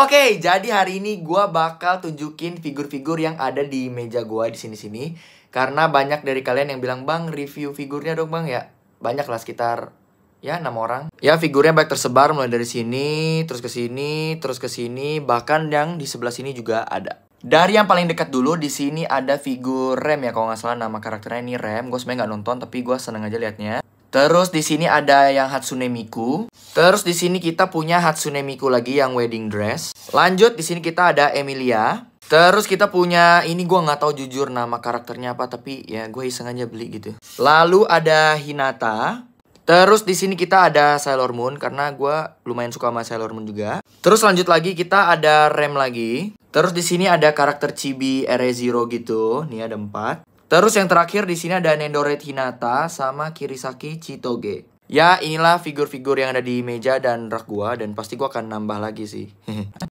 Oke, okay, jadi hari ini gue bakal tunjukin figur-figur yang ada di meja gue di sini-sini. Karena banyak dari kalian yang bilang, Bang, review figurnya dong, Bang. Ya, banyak lah sekitar ya enam orang. Ya, figurnya baik tersebar mulai dari sini, terus ke sini, terus ke sini, bahkan yang di sebelah sini juga ada. Dari yang paling dekat dulu, di sini ada figur Rem ya, kalau nggak salah nama karakternya ini Rem. Gue sebenarnya nggak nonton, tapi gue seneng aja liatnya. Terus di sini ada yang Hatsune Miku. Terus di sini kita punya Hatsune Miku lagi yang wedding dress. Lanjut di sini kita ada Emilia. Terus kita punya ini gue nggak tahu jujur nama karakternya apa tapi ya gue iseng aja beli gitu. Lalu ada Hinata. Terus di sini kita ada Sailor Moon karena gue lumayan suka sama Sailor Moon juga. Terus lanjut lagi kita ada Rem lagi. Terus di sini ada karakter Chibi r Zero gitu. Nih ada empat. Terus yang terakhir di sini ada Nendoret Hinata sama Kirisaki Chitoge. Ya, inilah figur-figur yang ada di meja dan rak gua dan pasti gua akan nambah lagi sih.